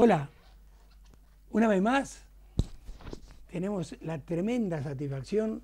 Hola, una vez más tenemos la tremenda satisfacción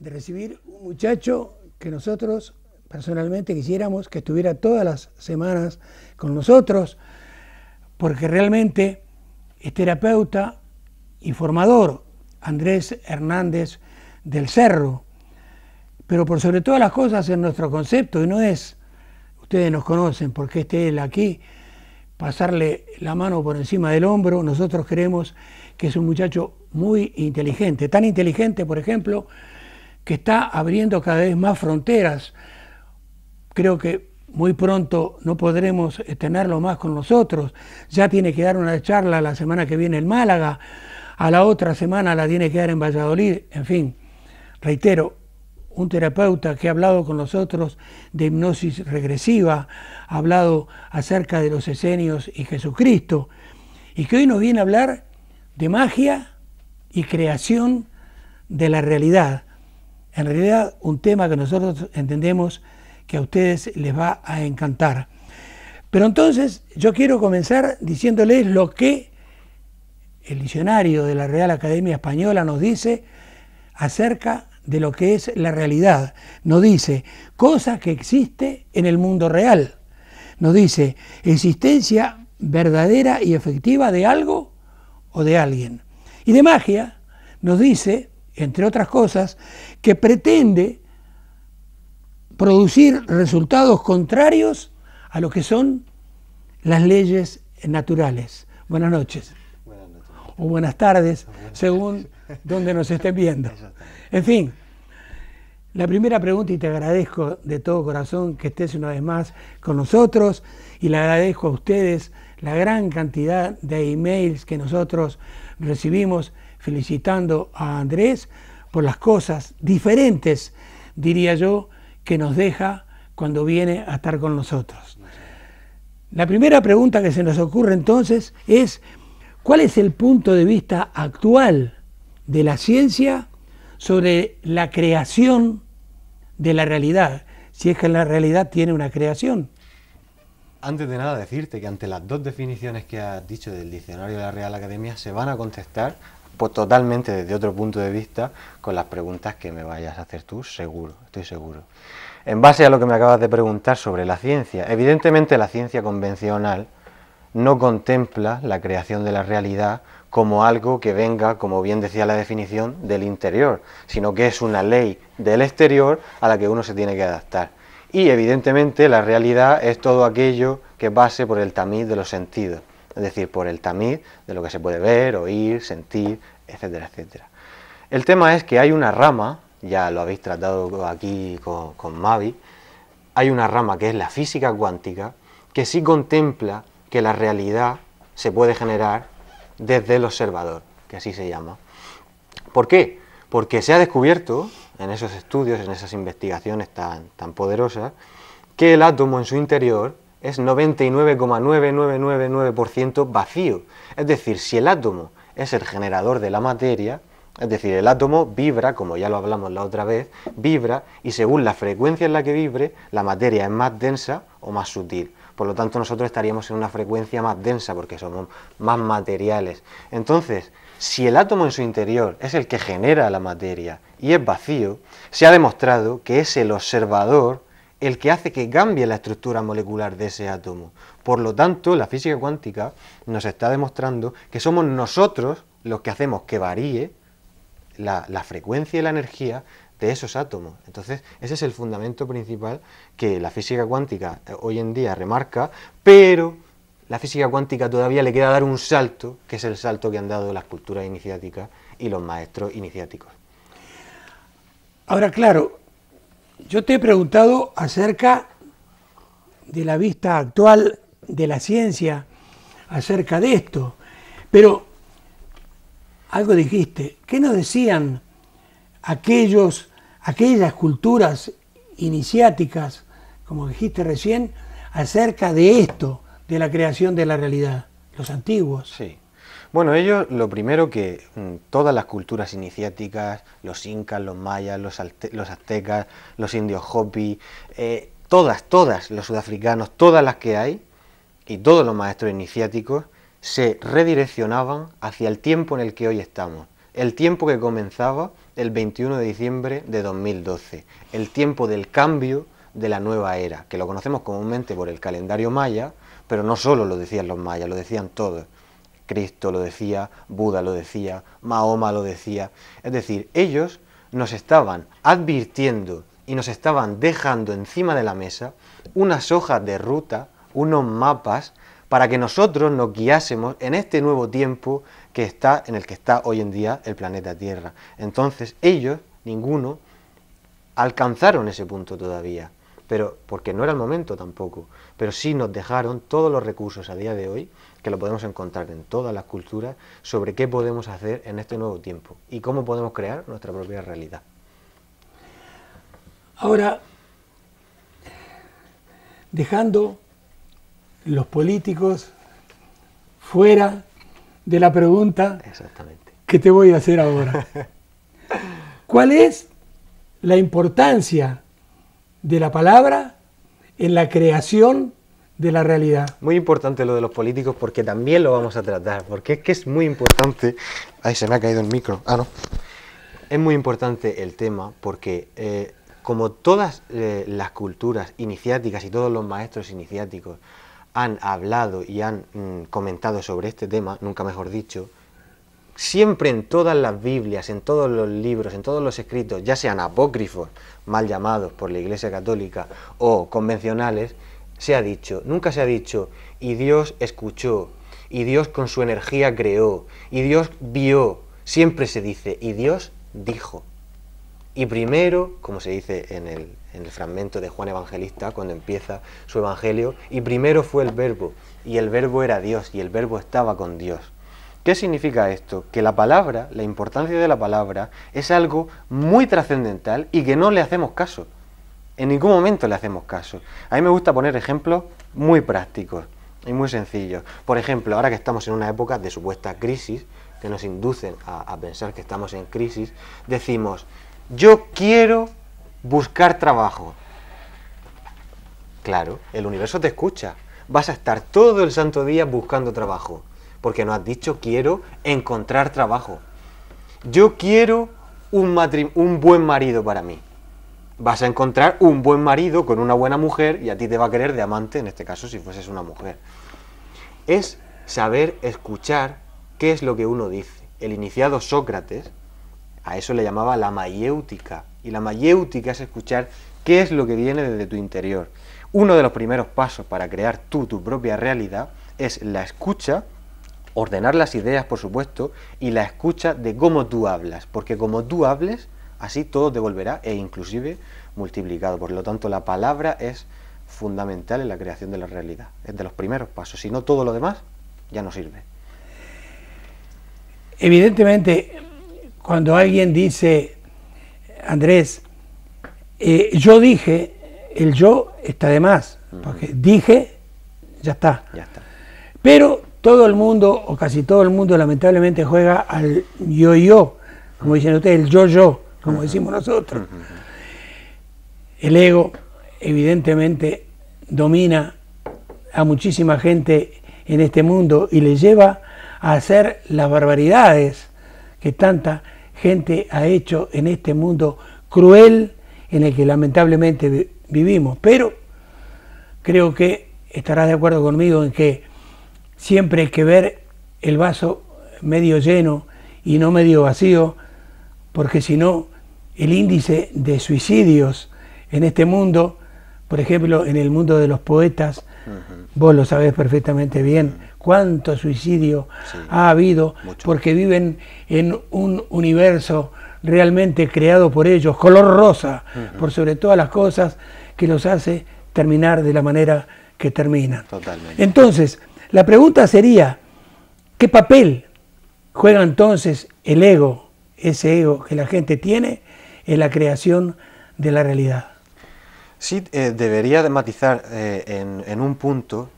de recibir un muchacho que nosotros personalmente quisiéramos que estuviera todas las semanas con nosotros, porque realmente es terapeuta y formador, Andrés Hernández del Cerro, pero por sobre todas las cosas en nuestro concepto, y no es, ustedes nos conocen porque esté él aquí, pasarle la mano por encima del hombro, nosotros creemos que es un muchacho muy inteligente, tan inteligente, por ejemplo, que está abriendo cada vez más fronteras. Creo que muy pronto no podremos tenerlo más con nosotros. Ya tiene que dar una charla la semana que viene en Málaga, a la otra semana la tiene que dar en Valladolid, en fin, reitero, un terapeuta que ha hablado con nosotros de hipnosis regresiva, ha hablado acerca de los esenios y Jesucristo, y que hoy nos viene a hablar de magia y creación de la realidad. En realidad, un tema que nosotros entendemos que a ustedes les va a encantar. Pero entonces yo quiero comenzar diciéndoles lo que el diccionario de la Real Academia Española nos dice acerca de lo que es la realidad. Nos dice, cosa que existe en el mundo real. Nos dice, existencia verdadera y efectiva de algo o de alguien. Y de magia nos dice, entre otras cosas, que pretende producir resultados contrarios a lo que son las leyes naturales. Buenas noches. O buenas tardes, según donde nos estén viendo. En fin, la primera pregunta, y te agradezco de todo corazón que estés una vez más con nosotros, y le agradezco a ustedes la gran cantidad de emails que nosotros recibimos felicitando a Andrés por las cosas diferentes, diría yo, que nos deja cuando viene a estar con nosotros. La primera pregunta que se nos ocurre entonces es, ¿cuál es el punto de vista actual de la ciencia sobre la creación de la realidad, si es que la realidad tiene una creación. Antes de nada decirte que ante las dos definiciones que has dicho del diccionario de la Real Academia se van a contestar pues, totalmente desde otro punto de vista con las preguntas que me vayas a hacer tú, seguro, estoy seguro. En base a lo que me acabas de preguntar sobre la ciencia, evidentemente la ciencia convencional no contempla la creación de la realidad como algo que venga, como bien decía la definición, del interior, sino que es una ley del exterior a la que uno se tiene que adaptar. Y evidentemente la realidad es todo aquello que pase por el tamiz de los sentidos, es decir, por el tamiz de lo que se puede ver, oír, sentir, etcétera, etcétera. El tema es que hay una rama, ya lo habéis tratado aquí con, con Mavi, hay una rama que es la física cuántica, que sí contempla que la realidad se puede generar desde el observador, que así se llama. ¿Por qué? Porque se ha descubierto en esos estudios, en esas investigaciones tan, tan poderosas, que el átomo en su interior es 99,9999% vacío. Es decir, si el átomo es el generador de la materia, es decir, el átomo vibra, como ya lo hablamos la otra vez, vibra y según la frecuencia en la que vibre, la materia es más densa o más sutil. Por lo tanto, nosotros estaríamos en una frecuencia más densa porque somos más materiales. Entonces, si el átomo en su interior es el que genera la materia y es vacío, se ha demostrado que es el observador el que hace que cambie la estructura molecular de ese átomo. Por lo tanto, la física cuántica nos está demostrando que somos nosotros los que hacemos que varíe la, la frecuencia y la energía de esos átomos. Entonces, ese es el fundamento principal que la física cuántica eh, hoy en día remarca, pero la física cuántica todavía le queda dar un salto, que es el salto que han dado las culturas iniciáticas y los maestros iniciáticos. Ahora, claro, yo te he preguntado acerca de la vista actual de la ciencia, acerca de esto, pero algo dijiste, ¿qué nos decían aquellos aquellas culturas iniciáticas, como dijiste recién, acerca de esto, de la creación de la realidad, los antiguos. Sí. Bueno, ellos lo primero que mm, todas las culturas iniciáticas, los incas, los mayas, los, aztecas, los indios hopi, eh, todas, todas, los sudafricanos, todas las que hay, y todos los maestros iniciáticos, se redireccionaban hacia el tiempo en el que hoy estamos el tiempo que comenzaba el 21 de diciembre de 2012, el tiempo del cambio de la nueva era, que lo conocemos comúnmente por el calendario maya, pero no solo lo decían los mayas, lo decían todos. Cristo lo decía, Buda lo decía, Mahoma lo decía. Es decir, ellos nos estaban advirtiendo y nos estaban dejando encima de la mesa unas hojas de ruta, unos mapas, para que nosotros nos guiásemos en este nuevo tiempo que está en el que está hoy en día el planeta Tierra. Entonces ellos, ninguno, alcanzaron ese punto todavía, pero porque no era el momento tampoco, pero sí nos dejaron todos los recursos a día de hoy, que lo podemos encontrar en todas las culturas, sobre qué podemos hacer en este nuevo tiempo y cómo podemos crear nuestra propia realidad. Ahora, dejando los políticos fuera de la pregunta Exactamente. que te voy a hacer ahora. ¿Cuál es la importancia de la palabra en la creación de la realidad. Muy importante lo de los políticos porque también lo vamos a tratar, porque es que es muy importante... Ay, se me ha caído el micro. Ah, no. Es muy importante el tema porque eh, como todas eh, las culturas iniciáticas y todos los maestros iniciáticos han hablado y han mm, comentado sobre este tema, nunca mejor dicho, siempre en todas las Biblias, en todos los libros, en todos los escritos, ya sean apócrifos, mal llamados por la Iglesia Católica, o convencionales, se ha dicho, nunca se ha dicho, y Dios escuchó, y Dios con su energía creó, y Dios vio, siempre se dice, y Dios dijo. Y primero, como se dice en el, fragmento de Juan Evangelista, cuando empieza su Evangelio, y primero fue el verbo, y el verbo era Dios, y el verbo estaba con Dios. ¿Qué significa esto? Que la palabra, la importancia de la palabra, es algo muy trascendental y que no le hacemos caso. En ningún momento le hacemos caso. A mí me gusta poner ejemplos muy prácticos y muy sencillos. Por ejemplo, ahora que estamos en una época de supuesta crisis, que nos inducen a pensar que estamos en crisis, decimos, yo quiero buscar trabajo. Claro, el universo te escucha. Vas a estar todo el santo día buscando trabajo, porque no has dicho quiero encontrar trabajo. Yo quiero un, un buen marido para mí. Vas a encontrar un buen marido con una buena mujer y a ti te va a querer de amante, en este caso si fueses una mujer. Es saber escuchar qué es lo que uno dice. El iniciado Sócrates a eso le llamaba la mayéutica. Y la mayéutica es escuchar qué es lo que viene desde tu interior. Uno de los primeros pasos para crear tú tu propia realidad es la escucha, ordenar las ideas, por supuesto, y la escucha de cómo tú hablas, porque como tú hables, así todo te volverá e inclusive multiplicado. Por lo tanto, la palabra es fundamental en la creación de la realidad, es de los primeros pasos, si no todo lo demás ya no sirve. Evidentemente, cuando alguien dice, Andrés, eh, yo dije, el yo está de más, porque dije, ya está. Pero todo el mundo, o casi todo el mundo, lamentablemente juega al yo-yo, como dicen ustedes, el yo-yo, como decimos nosotros. El ego, evidentemente, domina a muchísima gente en este mundo y le lleva a hacer las barbaridades que tanta gente ha hecho en este mundo cruel en el que lamentablemente vivimos. Pero creo que estarás de acuerdo conmigo en que siempre hay que ver el vaso medio lleno y no medio vacío, porque si no, el índice de suicidios en este mundo, por ejemplo, en el mundo de los poetas, vos lo sabés perfectamente bien, cuánto suicidio ha habido, porque viven en un universo realmente creado por ellos, color rosa, por sobre todas las cosas, que los hace terminar de la manera que terminan. Entonces, la pregunta sería, ¿qué papel juega entonces el ego, ese ego que la gente tiene, en la creación de la realidad? Sí, eh, debería matizar eh, en, un punto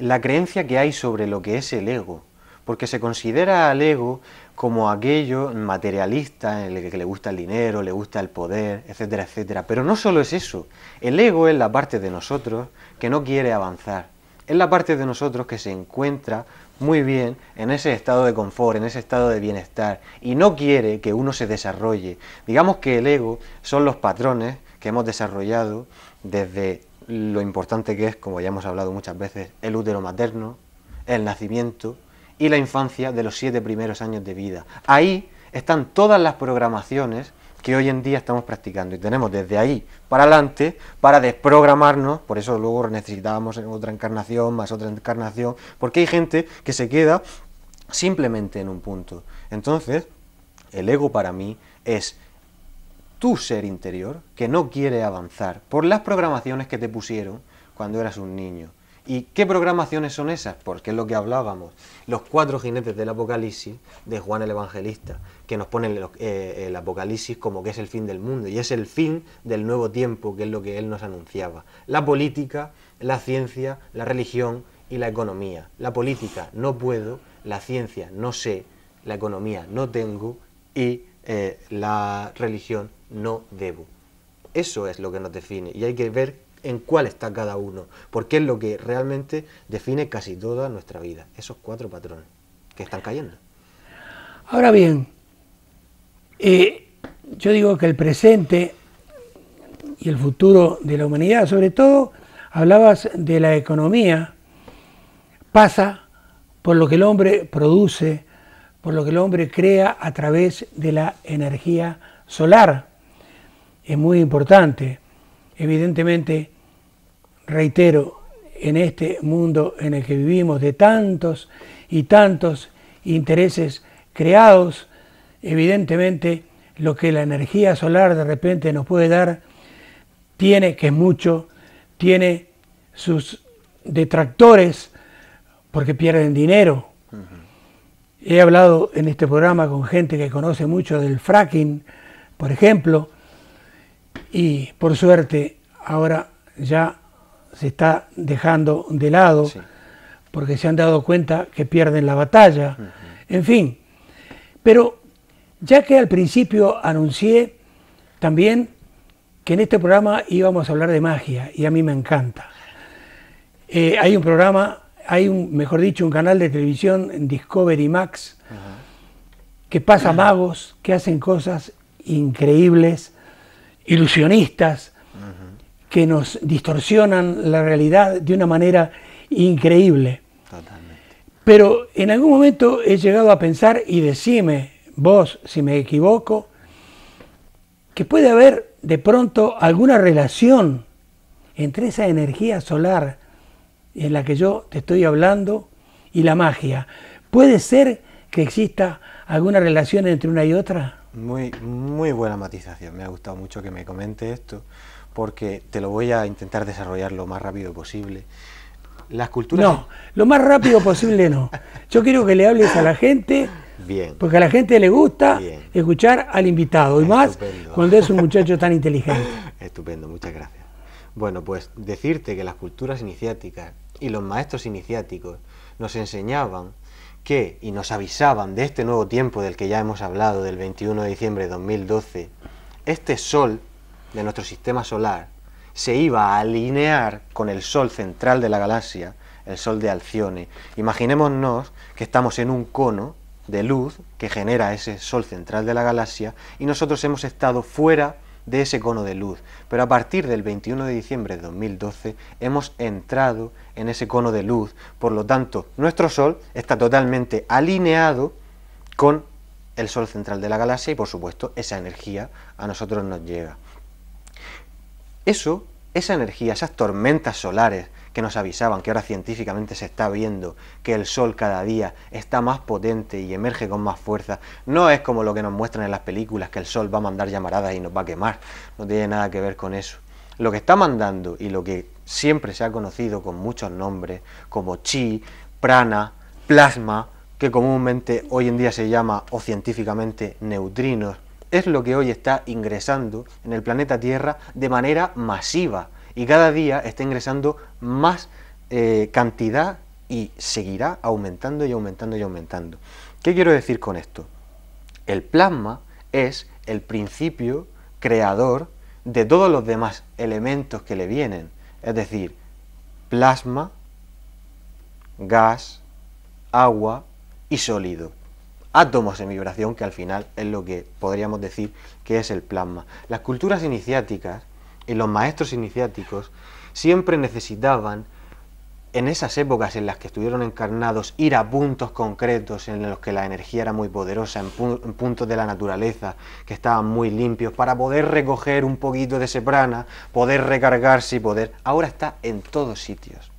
la creencia que hay sobre lo que es el ego, porque se considera al ego como aquello materialista, en el que le gusta el dinero, le gusta el poder, etcétera, etcétera. Pero no solo es eso, el ego es la parte de nosotros que no quiere avanzar, es la parte de nosotros que se encuentra muy bien en ese estado de confort, en ese estado de bienestar, y no quiere que uno se desarrolle. Digamos que el ego son los patrones que hemos desarrollado desde lo importante que es, como ya hemos hablado muchas veces, el útero materno, el nacimiento y la infancia de los siete primeros años de vida. Ahí están todas las programaciones que hoy en día estamos practicando y tenemos desde ahí para adelante para desprogramarnos, por eso luego necesitábamos otra encarnación, más otra encarnación, porque hay gente que se queda simplemente en un punto. Entonces, el ego para mí es tu ser interior que no quiere avanzar por las programaciones que te pusieron cuando eras un niño. ¿Y qué programaciones son esas? Porque es lo que hablábamos. Los cuatro jinetes del Apocalipsis de Juan el Evangelista, que nos ponen eh, el, Apocalipsis como que es el fin del mundo y es el fin del nuevo tiempo, que es lo que él nos anunciaba. La política, la ciencia, la religión y la economía. La política no puedo, la ciencia no sé, la economía no tengo y eh, la religión no debo. Eso es lo que nos define y hay que ver en cuál está cada uno, porque es lo que realmente define casi toda nuestra vida, esos cuatro patrones que están cayendo. Ahora bien, eh, yo digo que el presente y el futuro de la humanidad, sobre todo hablabas de la economía, pasa por lo que el hombre produce, por lo que el hombre crea a través de la energía solar es muy importante. Evidentemente, reitero, en este mundo en el que vivimos de tantos y tantos intereses creados, evidentemente lo que la energía solar de repente nos puede dar tiene, que es mucho, tiene sus detractores porque pierden dinero. He hablado en este programa con gente que conoce mucho del fracking, por ejemplo, y por suerte ahora ya se está dejando de lado porque se han dado cuenta que pierden la batalla, en fin. Pero ya que al principio anuncié también que en este programa íbamos a hablar de magia y a mí me encanta. Eh, hay un programa, hay un, mejor dicho, un canal de televisión, Discovery Max, que pasa magos, que hacen cosas increíbles ilusionistas que nos distorsionan la realidad de una manera increíble. Totalmente. Pero en algún momento he llegado a pensar, y decime vos si me equivoco, que puede haber de pronto alguna relación entre esa energía solar en la que yo te estoy hablando y la magia. ¿Puede ser que exista alguna relación entre una y otra? Muy, muy buena matización. Me ha gustado mucho que me comente esto, porque te lo voy a intentar desarrollar lo más rápido posible. Las culturas. No, lo más rápido posible no. Yo quiero que le hables a la gente. Bien. Porque a la gente le gusta escuchar al invitado. Y más cuando es un muchacho tan inteligente. Estupendo, muchas gracias. Bueno, pues decirte que las culturas iniciáticas y los maestros iniciáticos nos enseñaban que, y nos avisaban de este nuevo tiempo del que ya hemos hablado, del 21 de diciembre de 2012, este Sol de nuestro sistema solar se iba a alinear con el Sol central de la galaxia, el Sol de Alcione. Imaginémonos que estamos en un cono de luz que genera ese Sol central de la galaxia y nosotros hemos estado fuera de ese cono de luz. Pero a partir del 21 de diciembre de 2012 hemos entrado en ese cono de luz. Por lo tanto, nuestro Sol está totalmente alineado con el Sol central de la galaxia y por supuesto esa energía a nosotros nos llega. Eso, esa energía, esas tormentas solares, que nos avisaban que ahora científicamente se está viendo que el Sol cada día está más potente y emerge con más fuerza. No es como lo que nos muestran en las películas, que el Sol va a mandar llamaradas y nos va a quemar. No tiene nada que ver con eso. Lo que está mandando y lo que siempre se ha conocido con muchos nombres, como chi, prana, plasma, que comúnmente hoy en día se llama o científicamente neutrinos, es lo que hoy está ingresando en el planeta Tierra de manera masiva y cada día está ingresando más eh, cantidad y seguirá aumentando y aumentando y aumentando. ¿Qué quiero decir con esto? El plasma es el principio creador de todos los demás elementos que le vienen, es decir, plasma, gas, agua y sólido. Átomos en vibración, que al final es lo que podríamos decir que es el plasma. Las culturas iniciáticas y los maestros iniciáticos siempre necesitaban, en esas épocas en las que estuvieron encarnados, ir a puntos concretos en los que la energía era muy poderosa, en, puntos de la naturaleza que estaban muy limpios, para poder recoger un poquito de seprana, poder recargarse y poder... Ahora está en todos sitios.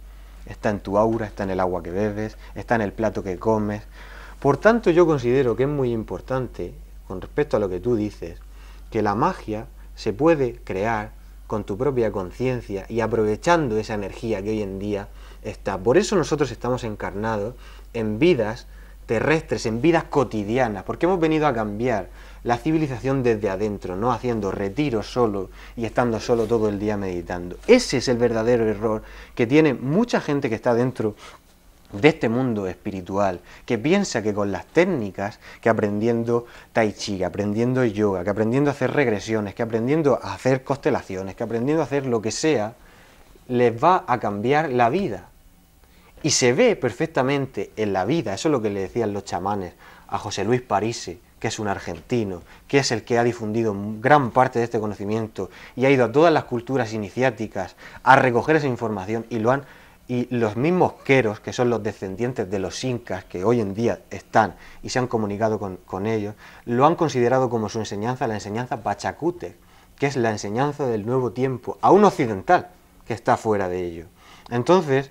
Está en tu aura, está en el agua que bebes, está en el plato que comes. Por tanto, yo considero que es muy importante, con respecto a lo que tú dices, que la magia se puede crear con tu propia conciencia y aprovechando esa energía que hoy en día está. Por eso nosotros estamos encarnados en vidas terrestres, en vidas cotidianas, porque hemos venido a cambiar la civilización desde adentro, no haciendo retiros solo y estando solo todo el día meditando. Ese es el verdadero error que tiene mucha gente que está dentro de este mundo espiritual, que piensa que con las técnicas, que aprendiendo tai chi, que aprendiendo yoga, que aprendiendo a hacer regresiones, que aprendiendo a hacer constelaciones, que aprendiendo a hacer lo que sea, les va a cambiar la vida. Y se ve perfectamente en la vida, eso es lo que le decían los chamanes a José Luis Parise, que es un argentino, que es el que ha difundido gran parte de este conocimiento y ha ido a todas las culturas iniciáticas a recoger esa información y lo han y los mismos queros, que son los descendientes de los incas que hoy en día están y se han comunicado con, ellos, lo han considerado como su enseñanza la enseñanza pachacute, que es la enseñanza del nuevo tiempo, a un occidental, que está fuera de ello. Entonces,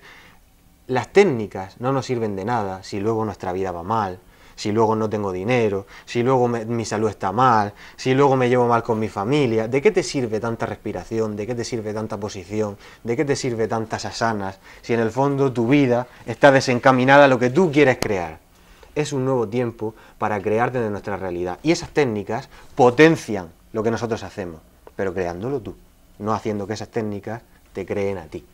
las técnicas no nos sirven de nada si luego nuestra vida va mal, si luego no tengo dinero, si luego mi salud está mal, si luego me llevo mal con mi familia, ¿de qué te sirve tanta respiración? ¿De qué te sirve tanta posición? ¿De qué te sirve tantas asanas? Si en el fondo tu vida está desencaminada a lo que tú quieres crear. Es un nuevo tiempo para crear desde nuestra realidad. Y esas técnicas potencian lo que nosotros hacemos, pero creándolo tú, no haciendo que esas técnicas te creen a ti.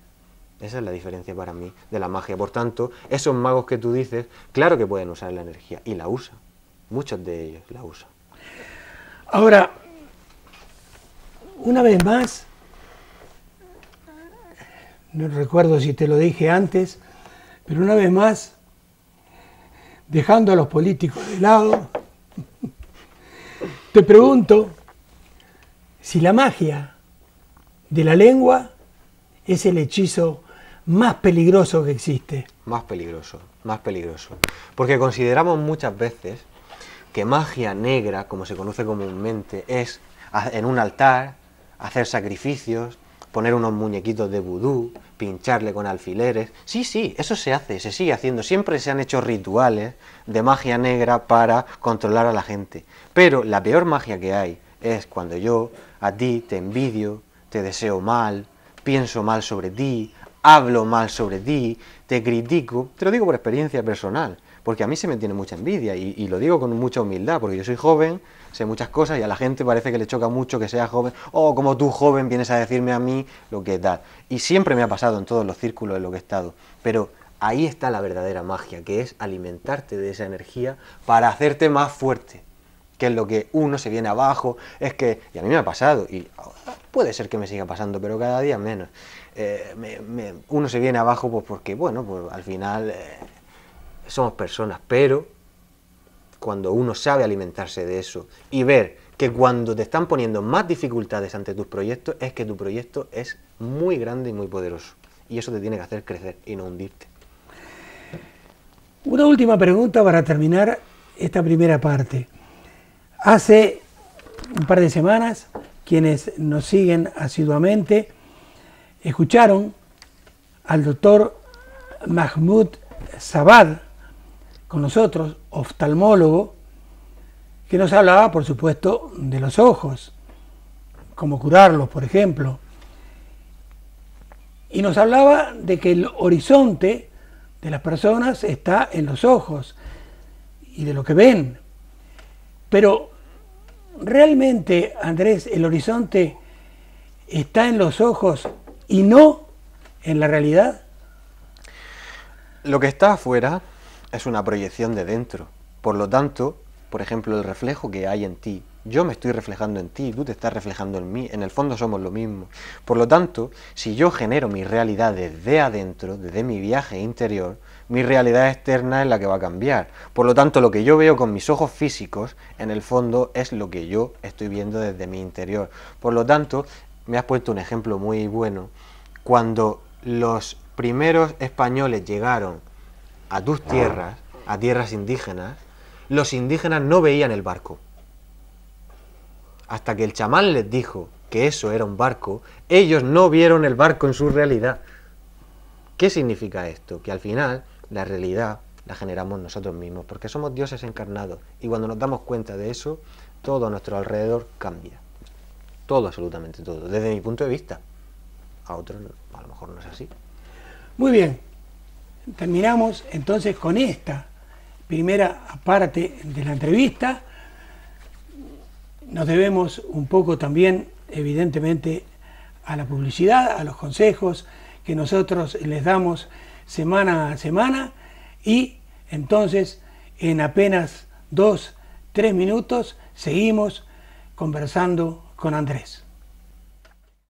Esa es la diferencia para mí de la magia. Por tanto, esos magos que tú dices, claro que pueden usar la energía y la usan. Muchos de ellos la usan. Ahora, una vez más, no recuerdo si te lo dije antes, pero una vez más, dejando a los políticos de lado, te pregunto si la magia de la lengua es el hechizo más peligroso que existe. Más peligroso, más peligroso. Porque consideramos muchas veces que magia negra, como se conoce comúnmente, es en un altar, hacer sacrificios, poner unos muñequitos de vudú, pincharle con alfileres. Sí, sí, eso se hace, se sigue haciendo. Siempre se han hecho rituales de magia negra para controlar a la gente. Pero la peor magia que hay es cuando yo a ti te envidio, te deseo mal, pienso mal sobre ti, hablo mal sobre ti, te critico, te lo digo por experiencia personal, porque a mí se me tiene mucha envidia y, lo digo con mucha humildad, porque yo soy joven, sé muchas cosas y a la gente parece que le choca mucho que sea joven, oh, como tú joven vienes a decirme a mí lo que tal. Y siempre me ha pasado en todos los círculos en los que he estado, pero ahí está la verdadera magia, que es alimentarte de esa energía para hacerte más fuerte que es lo que uno se viene abajo, es que, y a mí me ha pasado, y Puede ser que me siga pasando, pero cada día menos. Eh, uno se viene abajo pues porque, bueno, pues al final eh, somos personas, pero cuando uno sabe alimentarse de eso y ver que cuando te están poniendo más dificultades ante tus proyectos es que tu proyecto es muy grande y muy poderoso. Y eso te tiene que hacer crecer y no hundirte. Una última pregunta para terminar esta primera parte. Hace un par de semanas quienes nos siguen asiduamente, escucharon al doctor Mahmoud Sabad con nosotros, oftalmólogo, que nos hablaba, por supuesto, de los ojos, cómo curarlos, por ejemplo. Y nos hablaba de que el horizonte de las personas está en los ojos y de lo que ven. Pero realmente, Andrés, el horizonte está en los ojos y no en la realidad? Lo que está afuera es una proyección de dentro. Por lo tanto, por ejemplo, el reflejo que hay en ti yo me estoy reflejando en ti, tú te estás reflejando en mí, en el fondo somos lo mismo. Por lo tanto, si yo genero mi realidad desde adentro, desde mi viaje interior, mi realidad externa es la que va a cambiar. Por lo tanto, lo que yo veo con mis ojos físicos, en el fondo, es lo que yo estoy viendo desde mi interior. Por lo tanto, me has puesto un ejemplo muy bueno. Cuando los primeros españoles llegaron a tus tierras, a tierras indígenas, los indígenas no veían el barco hasta que el chamán les dijo que eso era un barco, ellos no vieron el barco en su realidad. ¿Qué significa esto? Que al final la realidad la generamos nosotros mismos, porque somos dioses encarnados y cuando nos damos cuenta de eso, todo a nuestro alrededor cambia. Todo, absolutamente todo, desde mi punto de vista. A otros a lo mejor no es así. Muy bien, terminamos entonces con esta primera parte de la entrevista nos debemos un poco también, evidentemente, a la publicidad, a los consejos que nosotros les damos semana a semana y entonces en apenas dos, tres minutos seguimos conversando con Andrés.